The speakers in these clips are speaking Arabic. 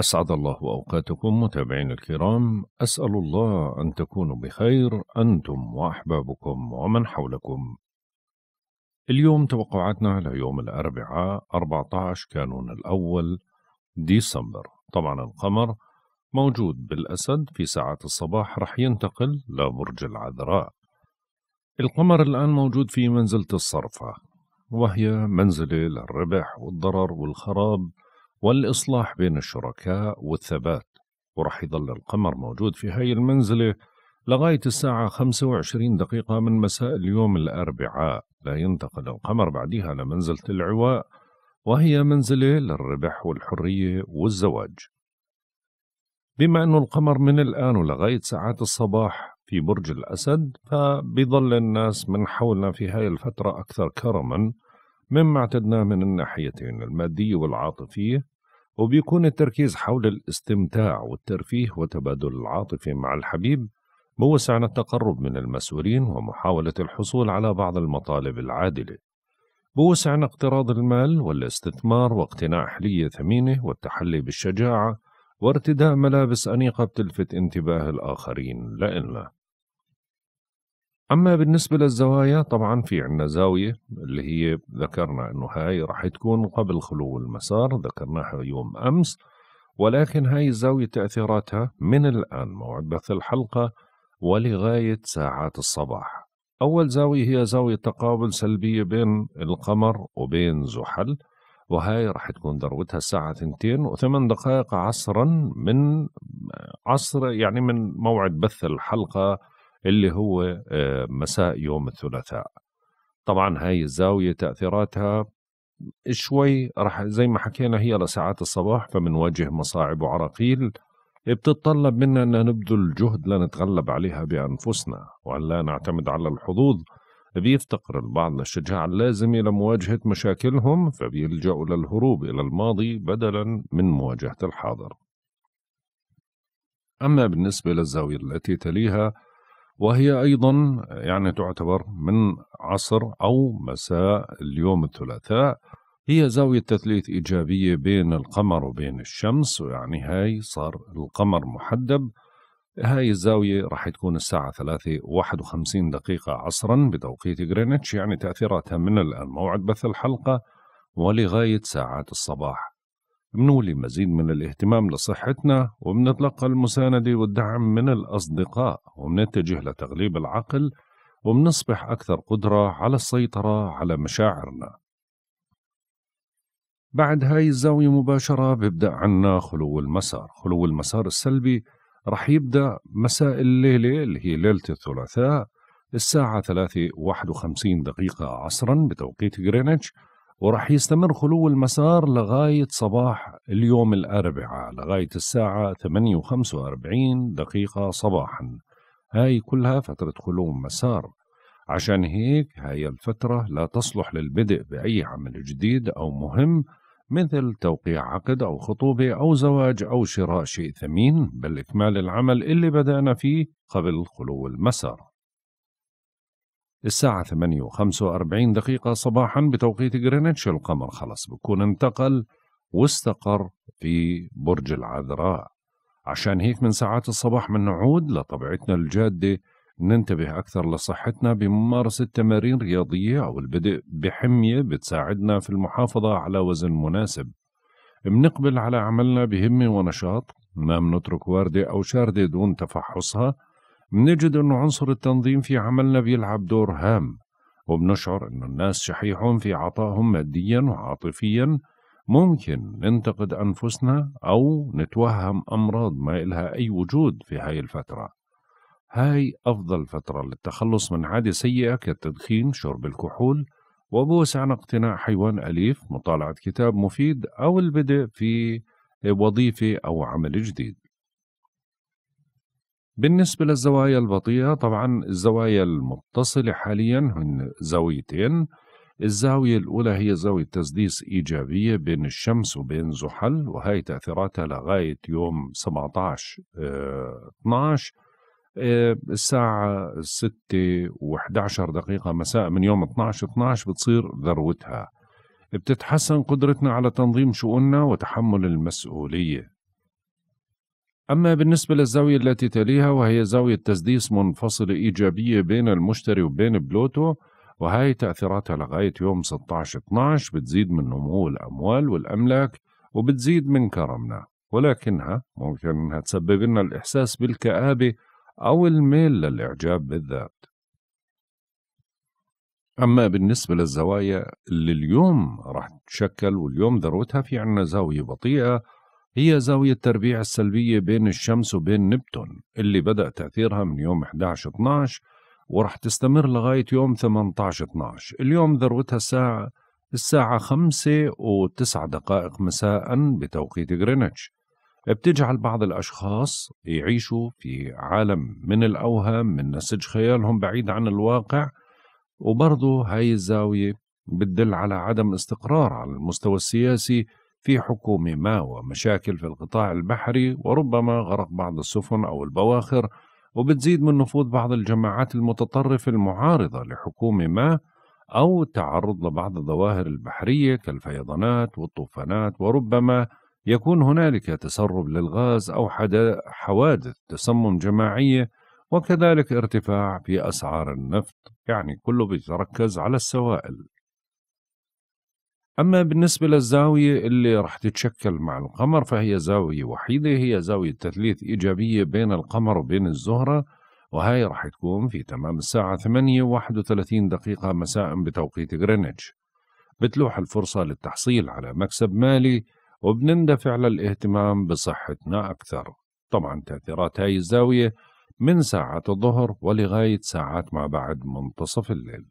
أسعد الله أوقاتكم متابعين الكرام أسأل الله أن تكونوا بخير أنتم وأحبابكم ومن حولكم اليوم توقعاتنا على يوم الأربعاء 14 كانون الأول ديسمبر طبعا القمر موجود بالأسد في ساعات الصباح رح ينتقل لبرج العذراء القمر الآن موجود في منزلة الصرفة وهي منزلة للربح والضرر والخراب والإصلاح بين الشركاء والثبات وراح يظل القمر موجود في هاي المنزلة لغاية الساعة 25 دقيقة من مساء اليوم الأربعاء لا ينتقل القمر بعدها لمنزلة العواء وهي منزلة للربح والحرية والزواج بما أن القمر من الآن ولغاية ساعات الصباح في برج الأسد فبيظل الناس من حولنا في هاي الفترة أكثر كرما مما اعتدناه من الناحيتين المادية والعاطفية وبيكون التركيز حول الاستمتاع والترفيه وتبادل العاطفي مع الحبيب موسع التقرب من المسؤولين ومحاولة الحصول على بعض المطالب العادلة بوسع اقتراض المال والاستثمار واقتناء حلية ثمينة والتحلي بالشجاعة وارتداء ملابس أنيقة بتلفت انتباه الآخرين لإلنا اما بالنسبه للزوايا طبعا في عندنا زاويه اللي هي ذكرنا انه هاي راح تكون قبل خلو المسار ذكرناها يوم امس ولكن هاي الزاويه تاثيراتها من الان موعد بث الحلقه ولغايه ساعات الصباح اول زاويه هي زاويه تقابل سلبيه بين القمر وبين زحل وهاي راح تكون ذروتها الساعة 2 و8 دقائق عصرا من عصر يعني من موعد بث الحلقة اللي هو آه، مساء يوم الثلاثاء طبعا هاي الزاوية تأثيراتها شوي رح زي ما حكينا هي لساعات الصباح فبنواجه مصاعب وعراقيل بتتطلب منا أن نبذل جهد لنتغلب عليها بأنفسنا وأن لا نعتمد على الحظوظ بيفتقر البعض للشجاعة اللازمة لمواجهة مشاكلهم فبيلجأوا للهروب إلى الماضي بدلا من مواجهة الحاضر أما بالنسبة للزاوية التي تليها وهي أيضا يعني تعتبر من عصر أو مساء اليوم الثلاثاء هي زاوية تثليث إيجابية بين القمر وبين الشمس ويعني هاي صار القمر محدب هاي الزاوية راح تكون الساعة 3 وخمسين دقيقة عصرا بتوقيت غرينتش يعني تأثيراتها من الآن موعد بث الحلقة ولغاية ساعات الصباح منولي مزيد من الاهتمام لصحتنا وبنتلقى المساندة والدعم من الأصدقاء وبنتجه لتغليب العقل وبنصبح أكثر قدرة على السيطرة على مشاعرنا بعد هاي الزاوية مباشرة بيبدأ عنا خلو المسار خلو المسار السلبي رح يبدأ مساء الليلة اللي هي ليلة الثلاثاء الساعة 3:51 دقيقة عصرا بتوقيت غرينتش وراح يستمر خلو المسار لغاية صباح اليوم الأربعاء لغاية الساعة 8 دقيقة صباحا هاي كلها فترة خلو مسار عشان هيك هاي الفترة لا تصلح للبدء بأي عمل جديد أو مهم مثل توقيع عقد أو خطوبة أو زواج أو شراء شيء ثمين بل إكمال العمل اللي بدأنا فيه قبل خلو المسار الساعة 8:45 دقيقة صباحا بتوقيت جرينتش القمر خلاص بكون انتقل واستقر في برج العذراء عشان هيك من ساعات الصباح من نعود لطبيعتنا الجادة ننتبه أكثر لصحتنا بممارسة تمارين رياضية أو البدء بحمية بتساعدنا في المحافظة على وزن مناسب بنقبل على عملنا بهمة ونشاط ما بنترك واردة أو شاردة دون تفحصها بنجد انه عنصر التنظيم في عملنا بيلعب دور هام وبنشعر أن الناس شحيحون في عطائهم ماديا وعاطفيا ممكن ننتقد أنفسنا أو نتوهم أمراض ما إلها أي وجود في هاي الفترة هاي أفضل فترة للتخلص من عادة سيئة كالتدخين شرب الكحول وبوس عن اقتناء حيوان أليف مطالعة كتاب مفيد أو البدء في وظيفة أو عمل جديد بالنسبة للزوايا البطيئة طبعا الزوايا المتصلة حاليا هن زاويتين الزاوية الأولى هي زاوية تسديس إيجابية بين الشمس وبين زحل وهي تأثيراتها لغاية يوم 17 12 آه، آه، الساعة 6 و11 دقيقة مساء من يوم 12 12 بتصير ذروتها بتتحسن قدرتنا على تنظيم شؤوننا وتحمل المسؤولية أما بالنسبة للزاوية التي تليها وهي زاوية تسديس منفصلة إيجابية بين المشتري وبين بلوتو وهي تأثيراتها لغاية يوم 16-12 بتزيد من نمو الأموال والأملاك وبتزيد من كرمنا ولكنها ممكن أنها تسبب لنا الإحساس بالكآبة أو الميل للإعجاب بالذات أما بالنسبة للزوايا اللي اليوم راح تتشكل واليوم ذروتها في عنا زاوية بطيئة هي زاوية التربيع السلبية بين الشمس وبين نبتون اللي بدأ تأثيرها من يوم 11-12 ورح تستمر لغاية يوم 18-12 اليوم ذروتها الساعة الساعة 5 و9 دقائق مساء بتوقيت غرينتش بتجعل بعض الأشخاص يعيشوا في عالم من الأوهام من نسج خيالهم بعيد عن الواقع وبرضه هاي الزاوية بتدل على عدم استقرار على المستوى السياسي في حكوم ما ومشاكل في القطاع البحري وربما غرق بعض السفن أو البواخر وبتزيد من نفوذ بعض الجماعات المتطرفة المعارضة لحكومة ما أو التعرض لبعض الظواهر البحرية كالفيضانات والطوفانات وربما يكون هنالك تسرب للغاز أو حوادث تسمم جماعية وكذلك ارتفاع في أسعار النفط يعني كله بيتركز على السوائل أما بالنسبة للزاوية اللي رح تتشكل مع القمر فهي زاوية وحيدة هي زاوية تثليث إيجابية بين القمر وبين الزهرة وهي رح تكون في تمام الساعة 8 و31 دقيقة مساء بتوقيت غرينتش بتلوح الفرصة للتحصيل على مكسب مالي وبنندفع للاهتمام بصحتنا أكثر طبعا تأثيرات هاي الزاوية من ساعات الظهر ولغاية ساعات ما بعد منتصف الليل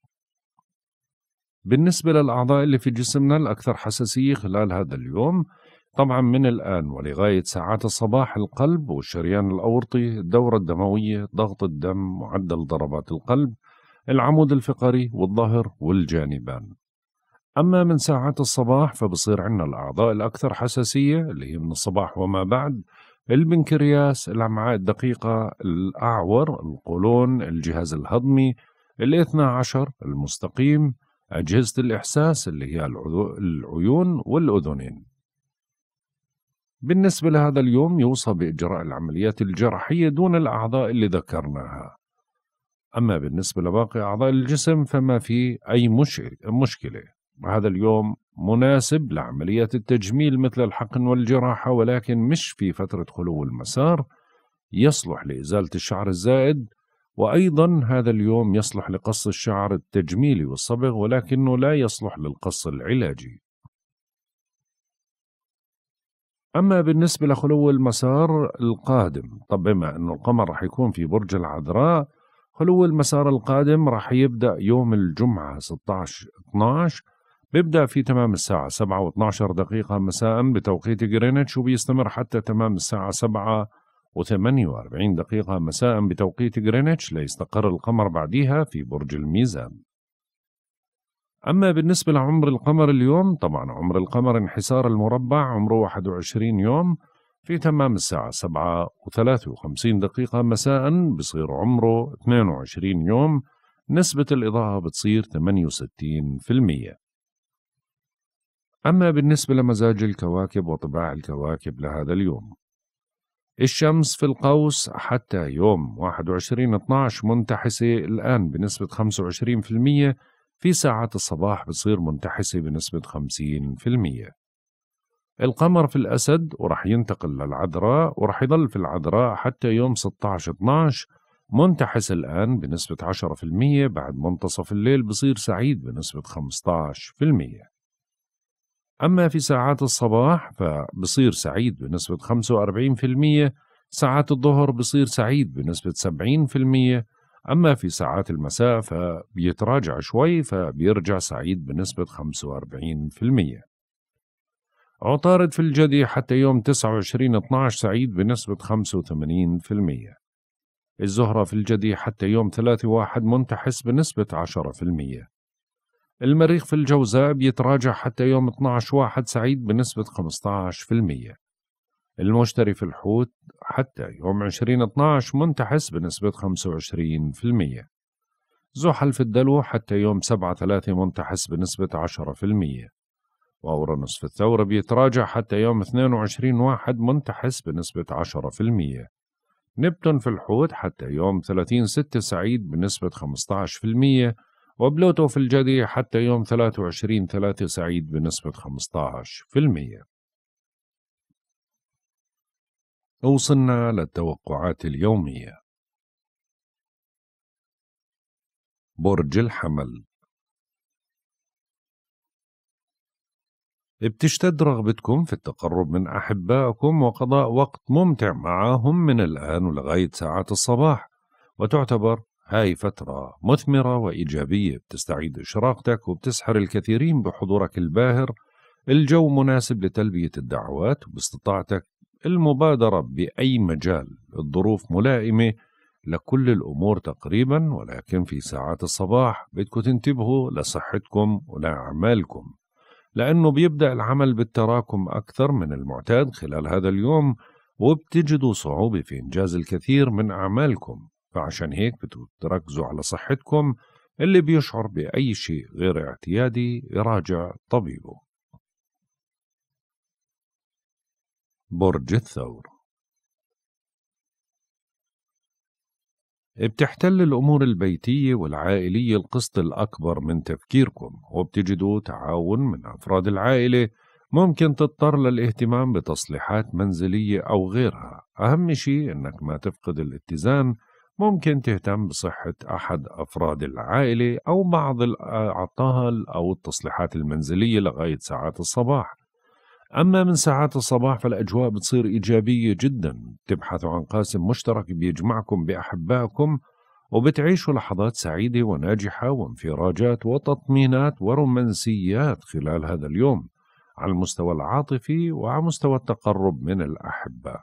بالنسبة للأعضاء اللي في جسمنا الأكثر حساسية خلال هذا اليوم طبعا من الآن ولغاية ساعات الصباح القلب والشريان الأورطي الدورة الدموية ضغط الدم معدل ضربات القلب العمود الفقري والظهر والجانبان أما من ساعات الصباح فبصير عندنا الأعضاء الأكثر حساسية اللي هي من الصباح وما بعد البنكرياس الأمعاء الدقيقة الأعور القولون الجهاز الهضمي الاثنى عشر المستقيم أجهزة الإحساس اللي هي العيون والأذنين بالنسبة لهذا اليوم يوصى بإجراء العمليات الجراحية دون الأعضاء اللي ذكرناها أما بالنسبة لباقي أعضاء الجسم فما في أي مشكلة هذا اليوم مناسب لعمليات التجميل مثل الحقن والجراحة ولكن مش في فترة خلو المسار يصلح لإزالة الشعر الزائد وأيضا هذا اليوم يصلح لقص الشعر التجميلي والصبغ ولكنه لا يصلح للقص العلاجي أما بالنسبة لخلو المسار القادم طب بما أنه القمر رح يكون في برج العذراء خلو المسار القادم رح يبدأ يوم الجمعة 16-12 بيبدأ في تمام الساعة 7 و12 دقيقة مساء بتوقيت جرينتش وبيستمر حتى تمام الساعة 7 و48 دقيقة مساء بتوقيت غرينتش ليستقر القمر بعدها في برج الميزان أما بالنسبة لعمر القمر اليوم طبعا عمر القمر انحسار المربع عمره 21 يوم في تمام الساعة 7 و53 دقيقة مساء بصير عمره 22 يوم نسبة الإضاءة بتصير 68% أما بالنسبة لمزاج الكواكب وطباع الكواكب لهذا اليوم الشمس في القوس حتى يوم 21 12 منتحسة الآن بنسبة 25% في ساعات الصباح بتصير منتحسة بنسبة 50% القمر في الأسد ورح ينتقل للعذراء ورح يضل في العذراء حتى يوم 16 12 منتحس الآن بنسبة 10% بعد منتصف الليل بصير سعيد بنسبة 15% أما في ساعات الصباح فبصير سعيد بنسبة 45% ساعات الظهر بصير سعيد بنسبة 70% أما في ساعات المساء فبيتراجع شوي فبيرجع سعيد بنسبة 45% عطارد في الجدي حتى يوم 29 12 سعيد بنسبة 85% الزهرة في الجدي حتى يوم 3 1 منتحس بنسبة 10% المريخ في الجوزاء بيتراجع حتى يوم 12 واحد سعيد بنسبة 15% المشتري في الحوت حتى يوم 20 12 منتحس بنسبة 25% زحل في الدلو حتى يوم 7 3 منتحس بنسبة 10% وأورانوس في الثورة بيتراجع حتى يوم 22 واحد منتحس بنسبة 10% نبتون في الحوت حتى يوم 30 6 سعيد بنسبة 15% وبلوتو في الجدي حتى يوم 23 3 سعيد بنسبة 15% وصلنا للتوقعات اليومية برج الحمل بتشتد رغبتكم في التقرب من أحبائكم وقضاء وقت ممتع معهم من الآن لغاية ساعات الصباح وتعتبر هاي فترة مثمرة وإيجابية بتستعيد إشراقتك وبتسحر الكثيرين بحضورك الباهر الجو مناسب لتلبية الدعوات وباستطاعتك المبادرة بأي مجال الظروف ملائمة لكل الأمور تقريبا ولكن في ساعات الصباح بدكم تنتبهوا لصحتكم ولأعمالكم لأنه بيبدأ العمل بالتراكم أكثر من المعتاد خلال هذا اليوم وبتجدوا صعوبة في إنجاز الكثير من أعمالكم فعشان هيك بتركزوا تركزوا على صحتكم اللي بيشعر بأي شيء غير اعتيادي يراجع طبيبه برج الثور بتحتل الأمور البيتية والعائلية القسط الأكبر من تفكيركم وبتجدوا تعاون من أفراد العائلة ممكن تضطر للاهتمام بتصليحات منزلية أو غيرها أهم شيء أنك ما تفقد الاتزان ممكن تهتم بصحة أحد أفراد العائلة أو بعض الأعطال أو التصليحات المنزلية لغاية ساعات الصباح أما من ساعات الصباح فالأجواء بتصير إيجابية جدا تبحثوا عن قاسم مشترك بيجمعكم بأحبائكم وبتعيشوا لحظات سعيدة وناجحة وانفراجات وتطمينات ورومانسيات خلال هذا اليوم على المستوى العاطفي وعلى مستوى التقرب من الأحبة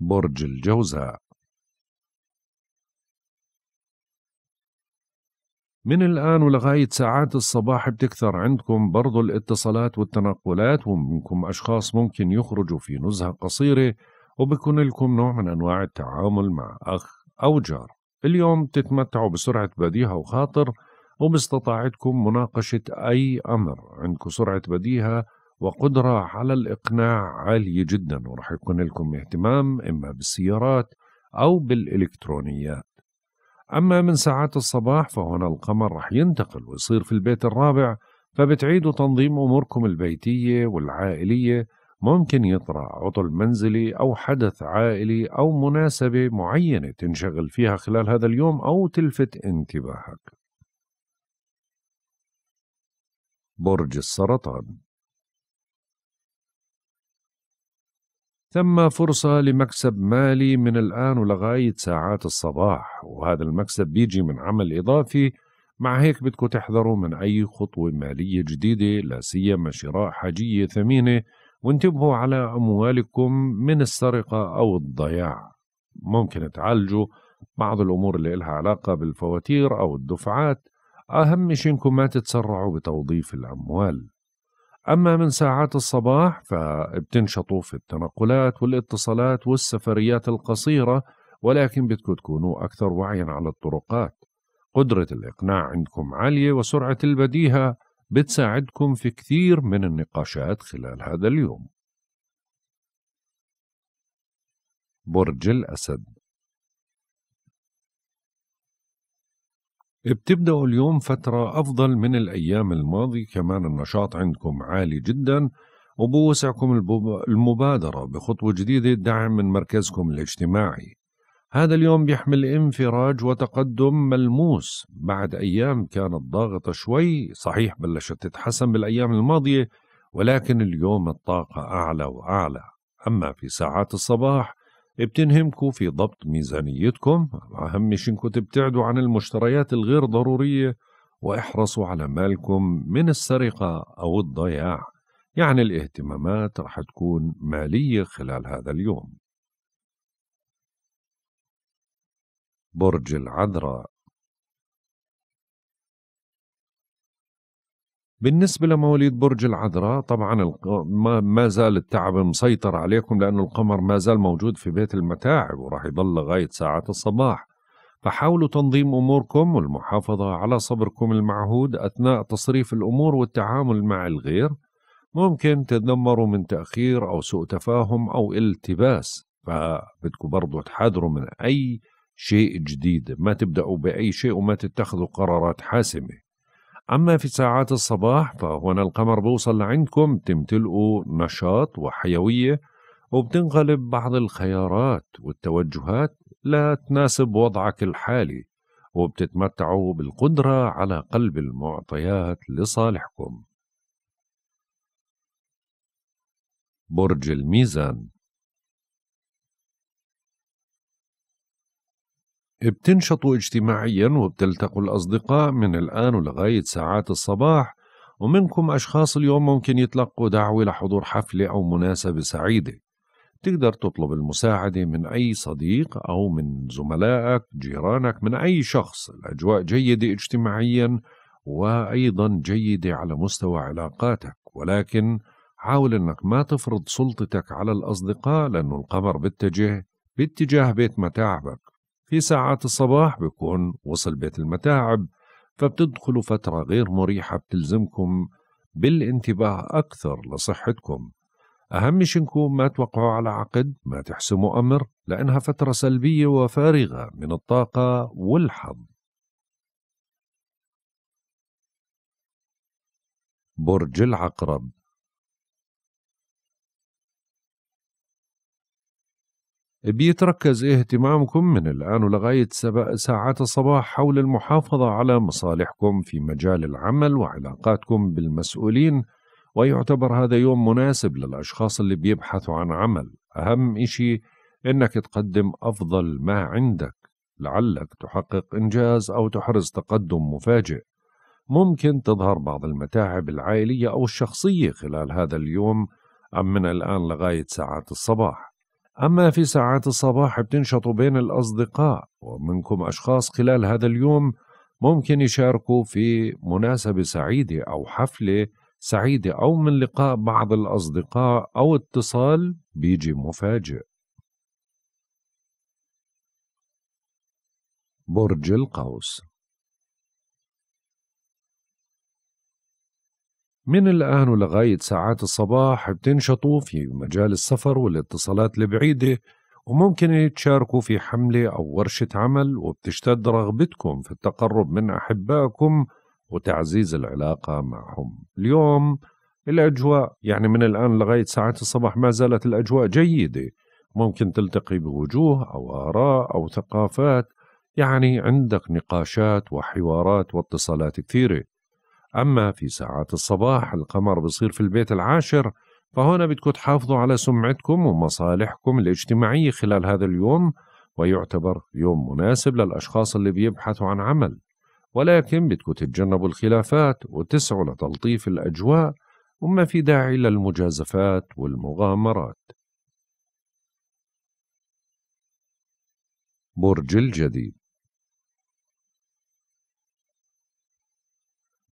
برج الجوزاء من الآن ولغاية ساعات الصباح بتكثر عندكم برضو الاتصالات والتنقلات ومنكم أشخاص ممكن يخرجوا في نزهة قصيرة وبكون لكم نوع من أنواع التعامل مع أخ أو جار اليوم تتمتعوا بسرعة بديهة وخاطر وباستطاعتكم مناقشة أي أمر عندكم سرعة بديهة وقدرة على الإقناع عالية جدا وراح يكون لكم اهتمام إما بالسيارات أو بالإلكترونيات أما من ساعات الصباح فهنا القمر رح ينتقل ويصير في البيت الرابع فبتعيدوا تنظيم أموركم البيتية والعائلية ممكن يطرأ عطل منزلي أو حدث عائلي أو مناسبة معينة تنشغل فيها خلال هذا اليوم أو تلفت انتباهك برج السرطان ثم فرصة لمكسب مالي من الآن ولغاية ساعات الصباح وهذا المكسب بيجي من عمل إضافي مع هيك بدكم تحذروا من أي خطوة مالية جديدة لا سيما شراء حاجية ثمينة وانتبهوا على أموالكم من السرقة أو الضياع ممكن تعالجوا بعض الأمور اللي إلها علاقة بالفواتير أو الدفعات أهم شيء إنكم ما تتسرعوا بتوظيف الأموال أما من ساعات الصباح فبتنشطوا في التنقلات والاتصالات والسفريات القصيرة ولكن بدكم تكونوا أكثر وعيا على الطرقات قدرة الإقناع عندكم عالية وسرعة البديهة بتساعدكم في كثير من النقاشات خلال هذا اليوم برج الأسد بتبدأوا اليوم فترة أفضل من الأيام الماضية كمان النشاط عندكم عالي جدا وبوسعكم المبادرة بخطوة جديدة دعم من مركزكم الاجتماعي هذا اليوم بيحمل انفراج وتقدم ملموس بعد أيام كانت ضاغطة شوي صحيح بلشت تتحسن بالأيام الماضية ولكن اليوم الطاقة أعلى وأعلى أما في ساعات الصباح بتنهمكوا في ضبط ميزانيتكم أهم شيء انكم تبتعدوا عن المشتريات الغير ضرورية واحرصوا على مالكم من السرقة أو الضياع يعني الاهتمامات رح تكون مالية خلال هذا اليوم برج العذراء بالنسبة لمواليد برج العذراء طبعا ما زال التعب مسيطر عليكم لأن القمر ما زال موجود في بيت المتاعب وراح يضل لغاية ساعات الصباح فحاولوا تنظيم أموركم والمحافظة على صبركم المعهود أثناء تصريف الأمور والتعامل مع الغير ممكن تتذمروا من تأخير أو سوء تفاهم أو التباس فبدكم برضو تحذروا من أي شيء جديد ما تبدأوا بأي شيء وما تتخذوا قرارات حاسمة أما في ساعات الصباح فهنا القمر بوصل لعندكم تمتلئوا نشاط وحيوية وبتنقلب بعض الخيارات والتوجهات لا تناسب وضعك الحالي وبتتمتعوا بالقدرة على قلب المعطيات لصالحكم برج الميزان بتنشطوا اجتماعيا وبتلتقوا الأصدقاء من الآن ولغاية ساعات الصباح ومنكم أشخاص اليوم ممكن يتلقوا دعوة لحضور حفلة أو مناسبة سعيدة تقدر تطلب المساعدة من أي صديق أو من زملائك جيرانك من أي شخص الأجواء جيدة اجتماعيا وأيضا جيدة على مستوى علاقاتك ولكن حاول أنك ما تفرض سلطتك على الأصدقاء لأنه القمر باتجه باتجاه بيت متاعبك في ساعات الصباح بيكون وصل بيت المتاعب فبتدخلوا فترة غير مريحة بتلزمكم بالانتباه أكثر لصحتكم أهم شي نكون ما توقعوا على عقد ما تحسموا أمر لأنها فترة سلبية وفارغة من الطاقة والحظ برج العقرب بيتركز اهتمامكم من الآن ولغاية ساعات الصباح حول المحافظة على مصالحكم في مجال العمل وعلاقاتكم بالمسؤولين ويعتبر هذا يوم مناسب للأشخاص اللي بيبحثوا عن عمل أهم إشي إنك تقدم أفضل ما عندك لعلك تحقق إنجاز أو تحرز تقدم مفاجئ ممكن تظهر بعض المتاعب العائلية أو الشخصية خلال هذا اليوم أم من الآن لغاية ساعات الصباح أما في ساعات الصباح بتنشط بين الأصدقاء ومنكم أشخاص خلال هذا اليوم ممكن يشاركوا في مناسبة سعيدة أو حفلة سعيدة أو من لقاء بعض الأصدقاء أو اتصال بيجي مفاجئ برج القوس من الآن ولغاية ساعات الصباح بتنشطوا في مجال السفر والاتصالات البعيدة وممكن تشاركوا في حملة أو ورشة عمل وبتشتد رغبتكم في التقرب من أحبائكم وتعزيز العلاقة معهم اليوم الأجواء يعني من الآن لغاية ساعات الصباح ما زالت الأجواء جيدة ممكن تلتقي بوجوه أو آراء أو ثقافات يعني عندك نقاشات وحوارات واتصالات كثيرة أما في ساعات الصباح القمر بصير في البيت العاشر فهنا بدكم تحافظوا على سمعتكم ومصالحكم الاجتماعية خلال هذا اليوم ويعتبر يوم مناسب للأشخاص اللي بيبحثوا عن عمل ولكن بدكم تتجنبوا الخلافات وتسعوا لتلطيف الأجواء وما في داعي للمجازفات والمغامرات برج الجديد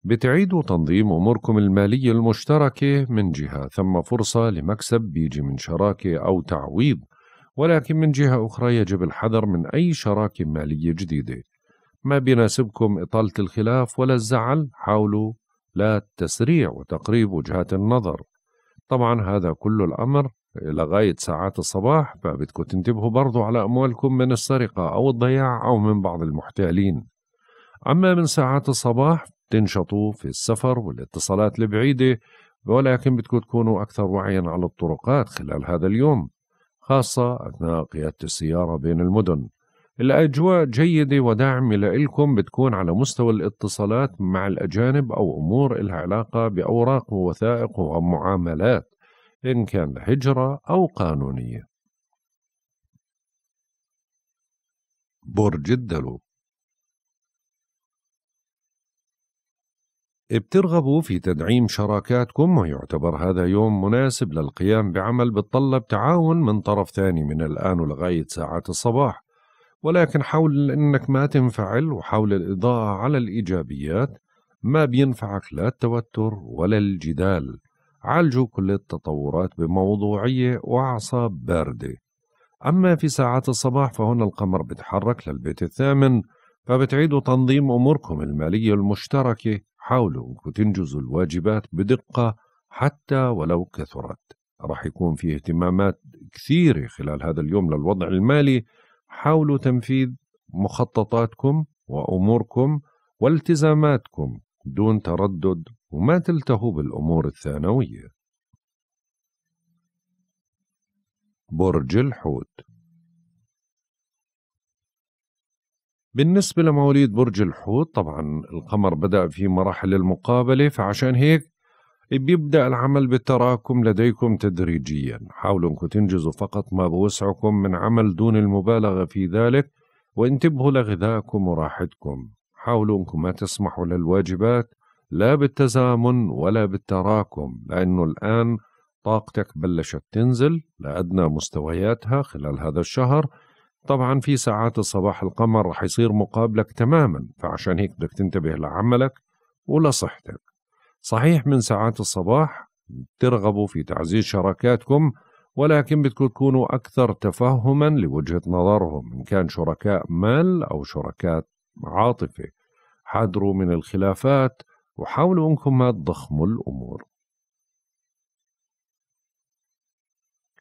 بتعيدوا تنظيم أموركم المالية المشتركة من جهة ثم فرصة لمكسب بيجي من شراكة أو تعويض ولكن من جهة أخرى يجب الحذر من أي شراكة مالية جديدة ما بيناسبكم إطالة الخلاف ولا الزعل حاولوا لا تسريع وتقريب وجهات النظر طبعا هذا كل الأمر لغاية ساعات الصباح فبدكم تنتبهوا برضو على أموالكم من السرقة أو الضياع أو من بعض المحتالين أما من ساعات الصباح تنشطوا في السفر والاتصالات البعيدة ولكن بدكم تكونوا أكثر وعيا على الطرقات خلال هذا اليوم خاصة أثناء قيادة السيارة بين المدن الأجواء جيدة وداعمة لإلكم بتكون على مستوى الاتصالات مع الأجانب أو أمور إلها علاقة بأوراق ووثائق ومعاملات إن كان هجرة أو قانونية برج الدلو بترغبوا في تدعيم شراكاتكم ويعتبر هذا يوم مناسب للقيام بعمل بتطلب تعاون من طرف ثاني من الآن ولغاية ساعات الصباح ولكن حاول أنك ما تنفعل وحاول الإضاءة على الإيجابيات ما بينفعك لا التوتر ولا الجدال عالجوا كل التطورات بموضوعية وأعصاب باردة أما في ساعات الصباح فهنا القمر بتحرك للبيت الثامن فبتعيدوا تنظيم أموركم المالية المشتركة حاولوا انكم تنجزوا الواجبات بدقة حتى ولو كثرت راح يكون في اهتمامات كثيرة خلال هذا اليوم للوضع المالي حاولوا تنفيذ مخططاتكم وأموركم والتزاماتكم دون تردد وما تلتهوا بالأمور الثانوية برج الحوت بالنسبة لمواليد برج الحوت طبعا القمر بدأ في مراحل المقابلة فعشان هيك بيبدأ العمل بالتراكم لديكم تدريجيا حاولوا أنكم تنجزوا فقط ما بوسعكم من عمل دون المبالغة في ذلك وانتبهوا لغذائكم وراحتكم حاولوا أنكم ما تسمحوا للواجبات لا بالتزامن ولا بالتراكم لأنه الآن طاقتك بلشت تنزل لأدنى مستوياتها خلال هذا الشهر طبعا في ساعات الصباح القمر رح يصير مقابلك تماما فعشان هيك بدك تنتبه لعملك ولصحتك صحيح من ساعات الصباح ترغبوا في تعزيز شراكاتكم ولكن بدكم تكونوا أكثر تفهما لوجهة نظرهم إن كان شركاء مال أو شركاء عاطفة حذروا من الخلافات وحاولوا أنكم ما تضخموا الأمور